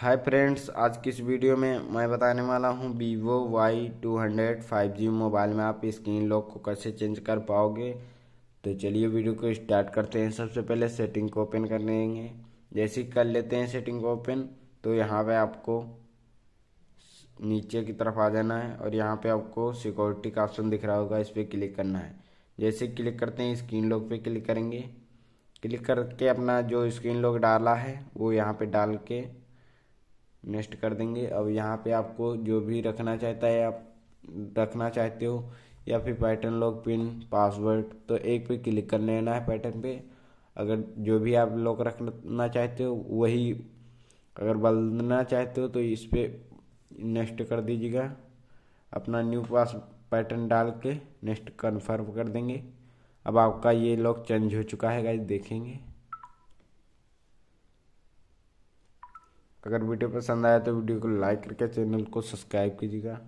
hi friends आज किस video में मैं बताने वाला हूं Vivo Y two hundred five G mobile में आप स्क्रीन लॉक को कैसे चेंज कर पाओगे तो चलिए वीडियो को स्टार्ट करते हैं सबसे पहले सेटिंग को ओपन कर लेंगे जैसे कर लेते हैं सेटिंग को ओपन तो यहाँ पे आपको नीचे की तरफ आ जाना है और यहाँ पर आपको सिक्योरिटी का ऑप्शन दिख रहा होगा इस पर क्लिक करना है जैसे क्लिक करते हैं स्क्रीन लॉक पर क्लिक करेंगे क्लिक करके अपना जो स्क्रीन लॉक डाला है वो यहाँ पर डाल के नेक्स्ट कर देंगे अब यहाँ पे आपको जो भी रखना चाहता है आप रखना चाहते हो या फिर पैटर्न लॉक पिन पासवर्ड तो एक पे क्लिक कर लेना है पैटर्न पे अगर जो भी आप लॉक रखना चाहते हो वही अगर बदलना चाहते हो तो इस पर नेक्स्ट कर दीजिएगा अपना न्यू पास पैटर्न डाल के नेक्स्ट कन्फर्म कर देंगे अब आपका ये लॉक चेंज हो चुका है गाइज देखेंगे अगर वीडियो पसंद आया तो वीडियो को लाइक करके चैनल को सब्सक्राइब कीजिएगा